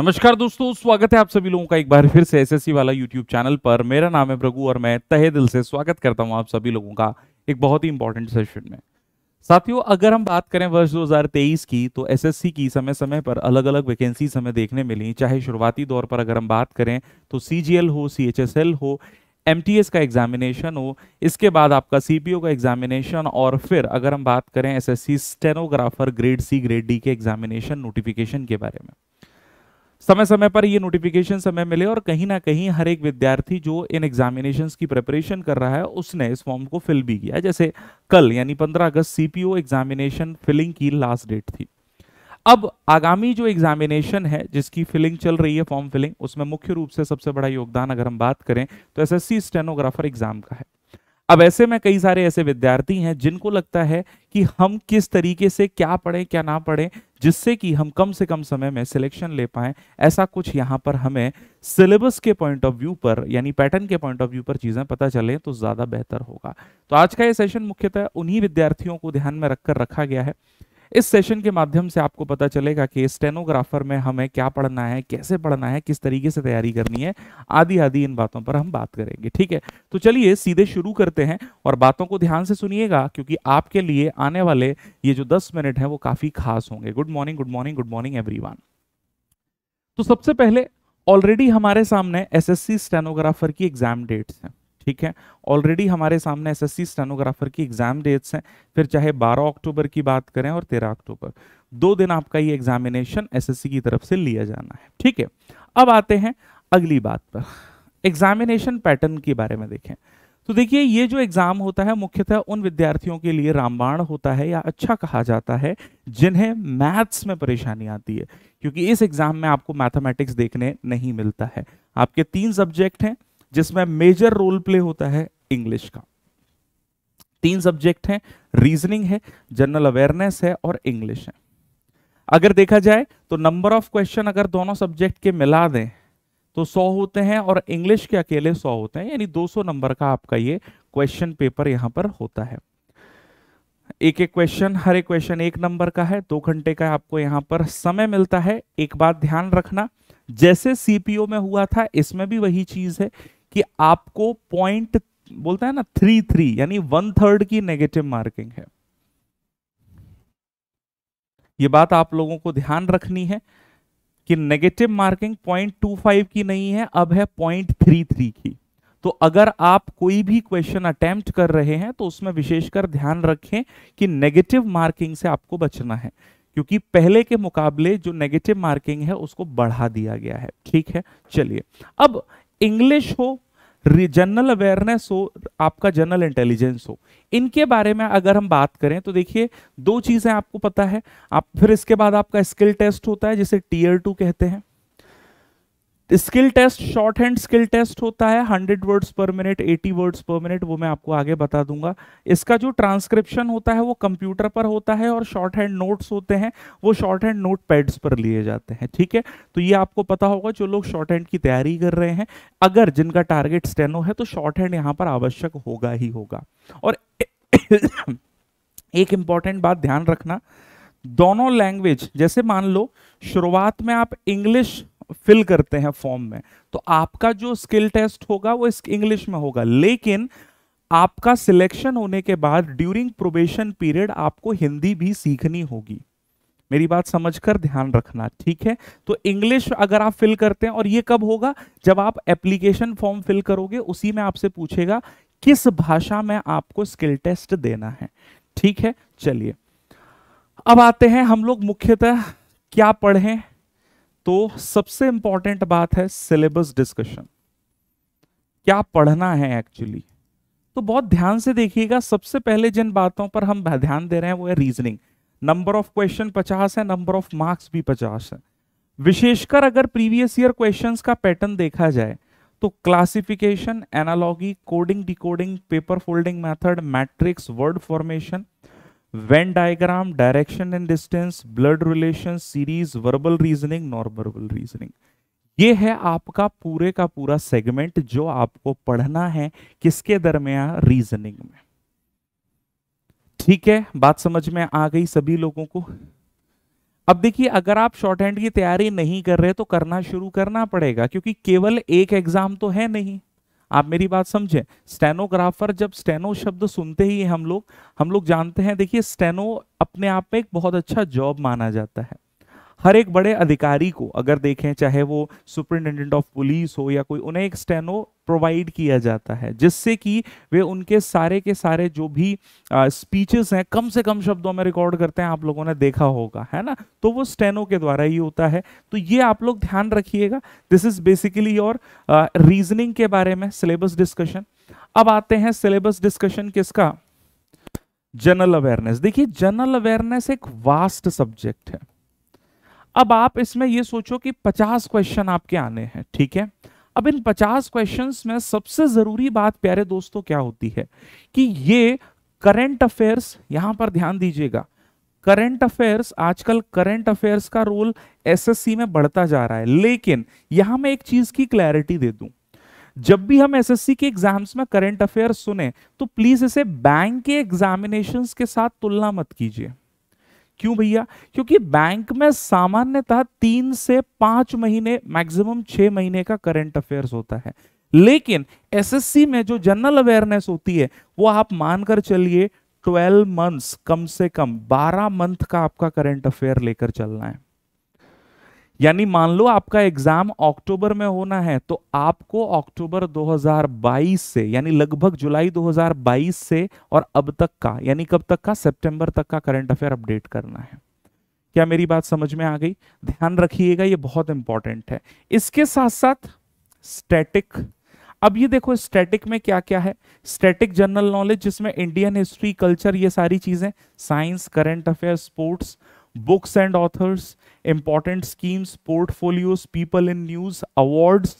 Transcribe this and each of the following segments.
नमस्कार दोस्तों स्वागत है आप सभी लोगों का एक बार फिर से एसएससी वाला यूट्यूब चैनल पर मेरा नाम है प्रभु और मैं तहे दिल से स्वागत करता हूं आप सभी लोगों का एक बहुत ही इंपॉर्टेंट सेशन में साथियों अगर हम बात करें वर्ष 2023 की तो एसएससी की समय समय पर अलग अलग वैकेंसी हमें देखने मिली चाहे शुरुआती दौर पर अगर हम बात करें तो सी हो सी हो एम का एग्जामिनेशन हो इसके बाद आपका सी का एग्जामिनेशन और फिर अगर हम बात करें S S stenographer grade C grade D के एग्जामिनेशन नोटिफिकेशन के बारे में समय समय पर ये नोटिफिकेशन समय मिले और कहीं ना कहीं हर एक विद्यार्थी जो इन एग्जामिनेशन की प्रिपरेशन कर रहा है उसने इस फॉर्म को फिल भी किया जैसे कल यानी 15 अगस्त सीपीओ एग्जामिनेशन फिलिंग की लास्ट डेट थी अब आगामी जो एग्जामिनेशन है जिसकी फिलिंग चल रही है फॉर्म फिलिंग उसमें मुख्य रूप से सबसे बड़ा योगदान अगर हम बात करें तो एस स्टेनोग्राफर एग्जाम का है अब ऐसे में कई सारे ऐसे विद्यार्थी हैं जिनको लगता है कि हम किस तरीके से क्या पढ़ें क्या ना पढ़ें जिससे कि हम कम से कम समय में सिलेक्शन ले पाएं ऐसा कुछ यहाँ पर हमें सिलेबस के पॉइंट ऑफ व्यू पर यानी पैटर्न के पॉइंट ऑफ व्यू पर चीज़ें पता चले तो ज़्यादा बेहतर होगा तो आज का ये सेशन मुख्यतः उन्हीं विद्यार्थियों को ध्यान में रखकर रखा गया है इस सेशन के माध्यम से आपको पता चलेगा कि स्टेनोग्राफर में हमें क्या पढ़ना है कैसे पढ़ना है किस तरीके से तैयारी करनी है आदि आदि इन बातों पर हम बात करेंगे ठीक है तो चलिए सीधे शुरू करते हैं और बातों को ध्यान से सुनिएगा क्योंकि आपके लिए आने वाले ये जो दस मिनट है वो काफी खास होंगे good morning good morning good morning every तो सबसे पहले ऑलरेडी हमारे सामने एस स्टेनोग्राफर की एग्जाम डेट्स हैं ठीक है ऑलरेडी हमारे सामने एसएससी स्टेनोग्राफर की एग्जाम डेट्स हैं फिर चाहे 12 अक्टूबर की बात करें और 13 अक्टूबर दो दिन आपका ये एग्जामिनेशन एसएससी की तरफ से लिया जाना है ठीक है अब आते हैं अगली बात पर एग्जामिनेशन पैटर्न के बारे में देखें तो देखिए ये जो एग्जाम होता है मुख्यतः उन विद्यार्थियों के लिए रामबाण होता है या अच्छा कहा जाता है जिन्हें मैथ्स में परेशानी आती है क्योंकि इस एग्जाम में आपको मैथमेटिक्स देखने नहीं मिलता है आपके तीन सब्जेक्ट हैं जिसमें मेजर रोल प्ले होता है इंग्लिश का तीन सब्जेक्ट हैं रीजनिंग है जनरल अवेयरनेस है और इंग्लिश है अगर देखा जाए तो नंबर ऑफ क्वेश्चन अगर दोनों सब्जेक्ट के मिला दें तो 100 होते हैं और इंग्लिश के अकेले 100 होते हैं यानी 200 नंबर का आपका ये क्वेश्चन पेपर यहां पर होता है एक एक क्वेश्चन हर एक क्वेश्चन एक नंबर का है दो घंटे का आपको यहां पर समय मिलता है एक बात ध्यान रखना जैसे सीपीओ में हुआ था इसमें भी वही चीज है कि आपको पॉइंट बोलता है ना थ्री थ्री यानी वन थर्ड की नेगेटिव मार्किंग है ये बात आप लोगों को ध्यान रखनी है कि negative marking point two five की नहीं है अब है पॉइंट थ्री थ्री की तो अगर आप कोई भी क्वेश्चन अटेम्प्ट कर रहे हैं तो उसमें विशेषकर ध्यान रखें कि नेगेटिव मार्किंग से आपको बचना है क्योंकि पहले के मुकाबले जो नेगेटिव मार्किंग है उसको बढ़ा दिया गया है ठीक है चलिए अब इंग्लिश हो जनरल अवेयरनेस हो आपका जनरल इंटेलिजेंस हो इनके बारे में अगर हम बात करें तो देखिए दो चीज़ें आपको पता है आप फिर इसके बाद आपका स्किल टेस्ट होता है जिसे टीयर टू कहते हैं skill test shorthand skill test होता है 100 वर्ड्स पर मिनट 80 वर्ड्स पर मिनट वो मैं आपको आगे बता दूंगा इसका जो ट्रांसक्रिप्शन होता है वो कंप्यूटर पर होता है और शॉर्ट हैंड नोट्स होते हैं वो शॉर्ट हैंड नोट पैड्स पर लिए जाते हैं ठीक है तो ये आपको पता होगा जो लोग शॉर्ट हैंड की तैयारी कर रहे हैं अगर जिनका टारगेट स्टेनो है तो शॉर्ट हैंड यहाँ पर आवश्यक होगा ही होगा और एक इंपॉर्टेंट बात ध्यान रखना दोनों लैंग्वेज जैसे मान लो शुरुआत में आप इंग्लिश फिल करते हैं फॉर्म में तो आपका जो स्किल टेस्ट होगा वो इंग्लिश में होगा लेकिन आपका सिलेक्शन होने के बाद ड्यूरिंग प्रोबेशन पीरियड आपको हिंदी भी सीखनी होगी मेरी बात समझकर ध्यान रखना ठीक है तो इंग्लिश अगर आप फिल करते हैं और ये कब होगा जब आप एप्लीकेशन फॉर्म फिल करोगे उसी में आपसे पूछेगा किस भाषा में आपको स्किल टेस्ट देना है ठीक है चलिए अब आते हैं हम लोग मुख्यतः क्या पढ़ें तो सबसे इंपॉर्टेंट बात है सिलेबस डिस्कशन क्या पढ़ना है एक्चुअली तो बहुत ध्यान से देखिएगा सबसे पहले जिन बातों पर हम ध्यान दे रहे हैं वो है रीजनिंग नंबर ऑफ क्वेश्चन पचास है नंबर ऑफ मार्क्स भी पचास है विशेषकर अगर प्रीवियस ईयर क्वेश्चंस का पैटर्न देखा जाए तो classification analogy coding decoding paper folding method matrix word formation Venn diagram direction and distance blood relation series verbal reasoning non verbal reasoning ये है आपका पूरे का पूरा सेगमेंट जो आपको पढ़ना है किसके दरमियान रीजनिंग में ठीक है बात समझ में आ गई सभी लोगों को अब देखिए अगर आप शॉर्ट हैंड की तैयारी नहीं कर रहे तो करना शुरू करना पड़ेगा क्योंकि केवल एक एग्जाम तो है नहीं आप मेरी बात समझे स्टेनोग्राफर जब स्टेनो शब्द सुनते ही हम लोग हम लोग जानते हैं देखिए स्टेनो अपने आप में एक बहुत अच्छा जॉब माना जाता है हर एक बड़े अधिकारी को अगर देखें चाहे वो सुपरिटेंडेंट ऑफ पुलिस हो या कोई उन्हें एक स्टेनो प्रोवाइड किया जाता है जिससे कि वे उनके सारे के सारे जो भी स्पीचेस हैं कम से कम शब्दों में रिकॉर्ड करते हैं आप लोगों ने देखा होगा है ना तो वो स्टेनो के द्वारा ही होता है तो ये आप लोग ध्यान रखिएगा this is basically your reasoning के बारे में सिलेबस डिस्कशन अब आते हैं सिलेबस डिस्कशन किसका जनरल अवेयरनेस देखिए जनरल अवेयरनेस एक वास्ट सब्जेक्ट है अब आप इसमें ये सोचो कि 50 क्वेश्चन आपके आने हैं ठीक है अब इन 50 क्वेश्चंस में सबसे जरूरी बात प्यारे दोस्तों क्या होती है कि ये करंट अफेयर्स यहां पर ध्यान दीजिएगा करंट अफेयर्स आजकल करंट अफेयर्स का रोल एसएससी में बढ़ता जा रहा है लेकिन यहां मैं एक चीज की क्लैरिटी दे दू जब भी हम एसएससी के एग्जाम्स में करंट अफेयर्स सुने तो प्लीज इसे बैंक के एग्जामिनेशन के साथ तुलना मत कीजिए क्यों भैया क्योंकि बैंक में सामान्यतः तीन से पांच महीने मैक्सिमम छह महीने का करंट अफेयर्स होता है लेकिन एसएससी में जो जनरल अवेयरनेस होती है वो आप मानकर चलिए 12 मंथ्स कम से कम 12 मंथ का आपका करंट अफेयर लेकर चलना है यानी मान लो आपका एग्जाम अक्टूबर में होना है तो आपको अक्टूबर 2022 से यानी लगभग जुलाई 2022 से और अब तक का यानी कब तक का सितंबर तक का करंट अफेयर अपडेट करना है क्या मेरी बात समझ में आ गई ध्यान रखिएगा ये बहुत इंपॉर्टेंट है इसके साथ साथ स्टैटिक अब ये देखो स्टैटिक में क्या क्या है स्टैटिक जनरल नॉलेज जिसमें इंडियन हिस्ट्री कल्चर ये सारी चीजें science current affair sports books and authors, important schemes, portfolios, people in news, awards,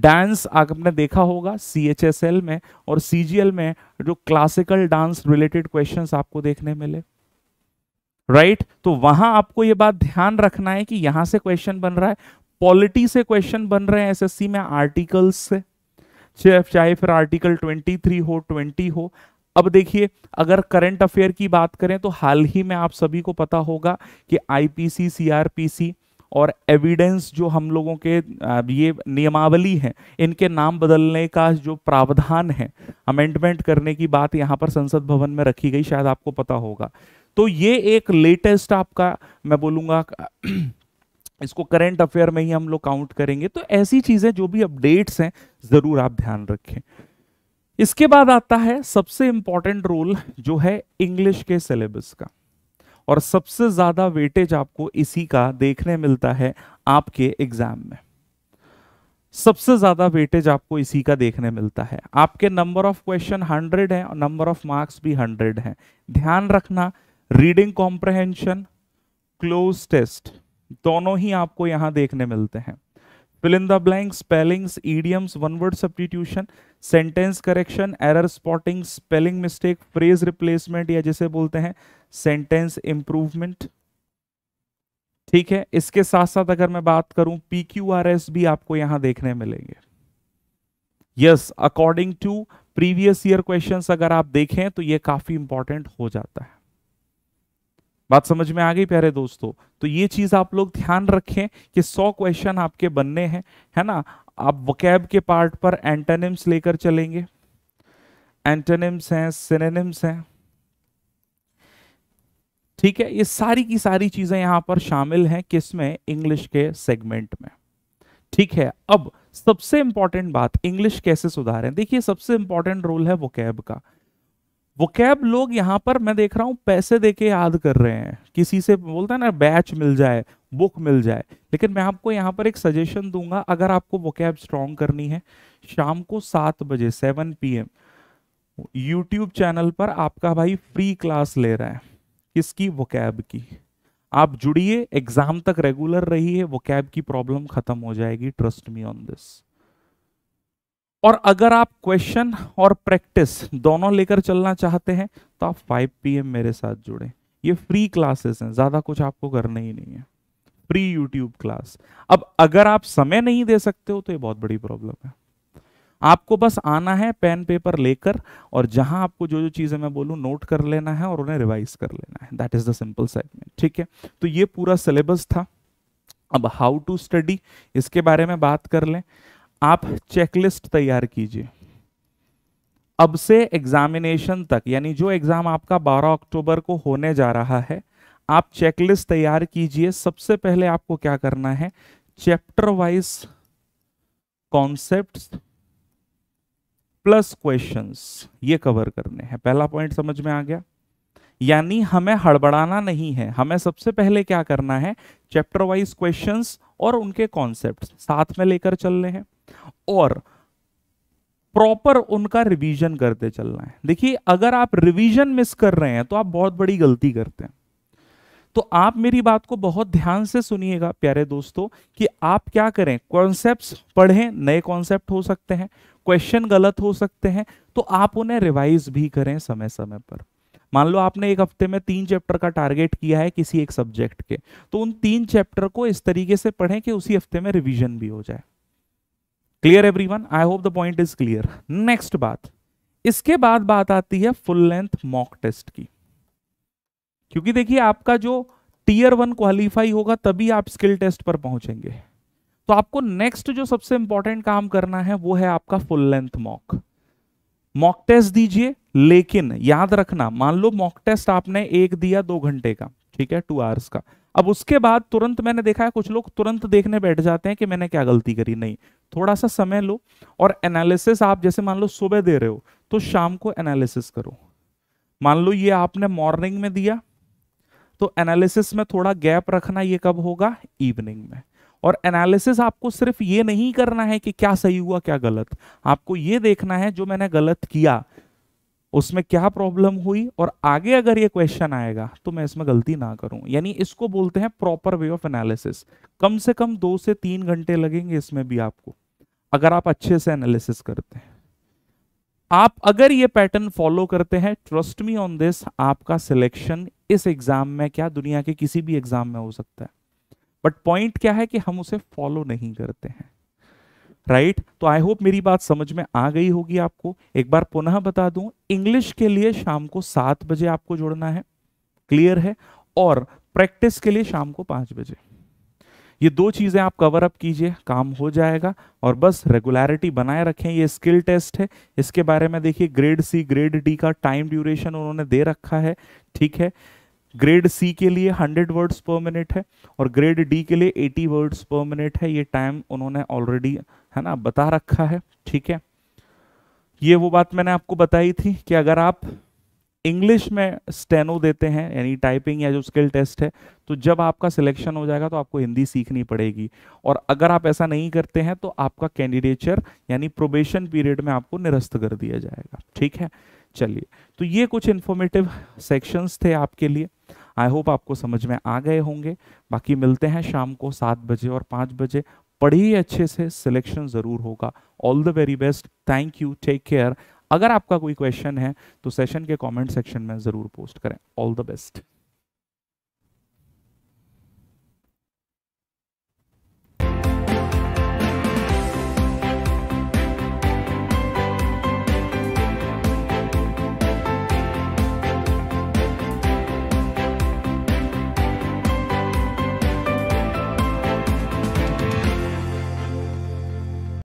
dance आपने देखा होगा सी एच एस एल में और सी जी एल में जो क्लासिकल डांस रिलेटेड क्वेश्चन आपको देखने मिले राइट right? तो वहां आपको ये बात ध्यान रखना है कि यहां से क्वेश्चन बन रहा है पॉलिटी से क्वेश्चन बन रहे हैं एस में आर्टिकल्स से चाहे फिर आर्टिकल 23 हो 20 हो अब देखिए अगर करंट अफेयर की बात करें तो हाल ही में आप सभी को पता होगा कि आईपीसी सीआरपीसी और एविडेंस जो हम लोगों के ये नियमावली है इनके नाम बदलने का जो प्रावधान है अमेंडमेंट करने की बात यहाँ पर संसद भवन में रखी गई शायद आपको पता होगा तो ये एक लेटेस्ट आपका मैं बोलूँगा इसको करंट अफेयर में ही हम लोग काउंट करेंगे तो ऐसी चीज़ें जो भी अपडेट्स हैं ज़रूर आप ध्यान रखें इसके बाद आता है सबसे इंपॉर्टेंट रोल जो है इंग्लिश के सिलेबस का और सबसे ज्यादा वेटेज आपको इसी का देखने मिलता है आपके एग्जाम में सबसे ज्यादा वेटेज आपको इसी का देखने मिलता है आपके नंबर ऑफ क्वेश्चन हंड्रेड है और नंबर ऑफ मार्क्स भी हंड्रेड है ध्यान रखना रीडिंग कॉम्प्रहेंशन क्लोज टेस्ट दोनों ही आपको यहां देखने मिलते हैं fill in the blank spellings idioms one word substitution sentence correction error spotting spelling mistake phrase replacement या जिसे बोलते हैं sentence improvement ठीक है इसके साथ साथ अगर मैं बात करूं PQRS भी आपको यहां देखने मिलेंगे yes according to previous year questions अगर आप देखें तो ये काफी इंपॉर्टेंट हो जाता है बात समझ में आ गई प्यारे दोस्तों तो ये चीज आप लोग ध्यान रखें कि सौ क्वेश्चन आपके बनने हैं है ना आप वकैब के पार्ट पर एंटेनिम्स लेकर चलेंगे एंटेनिम्स हैं सिनेनिम्स हैं ठीक है ये सारी की सारी चीजें यहां पर शामिल हैं किसमें इंग्लिश के सेगमेंट में ठीक है अब सबसे इंपॉर्टेंट बात इंग्लिश कैसे सुधारें देखिए सबसे इंपॉर्टेंट रोल है वोकैब का वो कैब लोग यहाँ पर मैं देख रहा हूँ पैसे दे के याद कर रहे हैं किसी से बोलता है ना बैच मिल जाए बुक मिल जाए लेकिन मैं आपको यहाँ पर एक सजेशन दूंगा अगर आपको वो कैब स्ट्रॉन्ग करनी है शाम को सात बजे seven P M YouTube channel पर आपका भाई फ्री क्लास ले रहा है किसकी वो कैब की आप जुड़िए एग्जाम तक रेगुलर रहिए वो कैब की प्रॉब्लम खत्म हो जाएगी ट्रस्ट मी ऑन दिस और अगर आप क्वेश्चन और प्रैक्टिस दोनों लेकर चलना चाहते हैं तो आप 5 पीएम मेरे साथ जुड़े ये फ्री क्लासेस हैं ज़्यादा कुछ आपको करना ही नहीं है फ्री यूट्यूब क्लास अब अगर आप समय नहीं दे सकते हो तो ये बहुत बड़ी प्रॉब्लम है आपको बस आना है पेन पेपर लेकर और जहां आपको जो जो चीज़ें मैं बोलूं नोट कर लेना है और उन्हें रिवाइज कर लेना है that is the simple segment ठीक है तो ये पूरा सिलेबस था अब हाउ टू स्टडी इसके बारे में बात कर लें आप चेकलिस्ट तैयार कीजिए अब से एग्जामिनेशन तक यानी जो एग्ज़ाम आपका 12 अक्टूबर को होने जा रहा है आप चेकलिस्ट तैयार कीजिए सबसे पहले आपको क्या करना है chapter wise concept plus questions ये कवर करने हैं पहला पॉइंट समझ में आ गया यानी हमें हड़बड़ाना नहीं है हमें सबसे पहले क्या करना है चैप्टर वाइज क्वेश्चंस और उनके कॉन्सेप्ट साथ में लेकर चलने हैं और प्रॉपर उनका रिवीजन करते चलना है देखिए अगर आप रिवीजन मिस कर रहे हैं तो आप बहुत बड़ी गलती करते हैं तो आप मेरी बात को बहुत ध्यान से सुनिएगा प्यारे दोस्तों कि आप क्या करें कॉन्सेप्ट्स पढ़ें नए कॉन्सेप्ट हो सकते हैं क्वेश्चन गलत हो सकते हैं तो आप उन्हें रिवाइज भी करें समय समय पर मान लो आपने एक हफ्ते में तीन चैप्टर का टारगेट किया है किसी एक सब्जेक्ट के तो उन तीन चैप्टर को इस तरीके से पढ़ें कि उसी हफ्ते में रिविजन भी हो जाए clear one I hope the point is clear next बात इसके बाद बात आती है फुल लेंथ मॉक टेस्ट की क्योंकि देखिए आपका जो टीयर वन क्वालिफाई होगा तभी आप स्किल टेस्ट पर पहुंचेंगे तो आपको नेक्स्ट जो सबसे इंपॉर्टेंट काम करना है वो है आपका full length mock mock test दीजिए लेकिन याद रखना मान लो मॉक टेस्ट आपने एक दिया दो घंटे का ठीक है टू आवर्स का अब उसके बाद तुरंत मैंने देखा है कुछ लोग तुरंत देखने बैठ जाते हैं कि मैंने क्या गलती करी नहीं थोड़ा सा समय लो और एनालिसिस आप जैसे मान लो सुबह दे रहे हो तो शाम को एनालिसिस करो मान लो ये आपने मॉर्निंग में दिया तो एनालिसिस में थोड़ा गैप रखना ये कब होगा इवनिंग में और एनालिसिस आपको सिर्फ ये नहीं करना है कि क्या सही हुआ क्या गलत आपको ये देखना है जो मैंने गलत किया उसमें क्या प्रॉब्लम हुई और आगे अगर ये क्वेश्चन आएगा तो मैं इसमें गलती ना करूं यानी इसको बोलते हैं प्रॉपर वे ऑफ एनालिसिस कम से कम दो से तीन घंटे लगेंगे इसमें भी आपको अगर आप अच्छे से एनालिसिस करते हैं आप अगर ये पैटर्न फॉलो करते हैं ट्रस्ट मी ऑन दिस आपका सिलेक्शन इस एग्जाम में क्या दुनिया के किसी भी एग्जाम में हो सकता है बट पॉइंट क्या है कि हम उसे फॉलो नहीं करते हैं राइट right? तो आई होप मेरी बात समझ में आ गई होगी आपको एक बार पुनः बता दूं इंग्लिश के लिए शाम को सात बजे आपको जोड़ना है क्लियर है और प्रैक्टिस के लिए शाम को पांच बजे ये दो चीज़ें आप कवर अप कीजिए काम हो जाएगा और बस रेगुलरिटी बनाए रखें ये स्किल टेस्ट है इसके बारे में देखिए ग्रेड सी ग्रेड डी का टाइम ड्यूरेशन उन्होंने दे रखा है ठीक है ग्रेड सी के लिए 100 वर्ड्स पर मिनट है और ग्रेड डी के लिए 80 वर्ड्स पर मिनट है ये टाइम उन्होंने ऑलरेडी है ना बता रखा है ठीक है ये वो बात मैंने आपको बताई थी कि अगर आप इंग्लिश में स्टेनो देते हैं यानी टाइपिंग या जो स्किल टेस्ट है तो जब आपका सिलेक्शन हो जाएगा तो आपको हिंदी सीखनी पड़ेगी और अगर आप ऐसा नहीं करते हैं तो आपका कैंडिडेचर यानी प्रोबेशन पीरियड में आपको निरस्त कर दिया जाएगा ठीक है चलिए तो ये कुछ इन्फॉर्मेटिव सेक्शंस थे आपके लिए आई होप आपको समझ में आ गए होंगे बाकी मिलते हैं शाम को सात बजे और पाँच बजे पढ़िए अच्छे से सिलेक्शन ज़रूर होगा all the very best thank you take care अगर आपका कोई क्वेश्चन है तो सेशन के कमेंट सेक्शन में ज़रूर पोस्ट करें ऑल द बेस्ट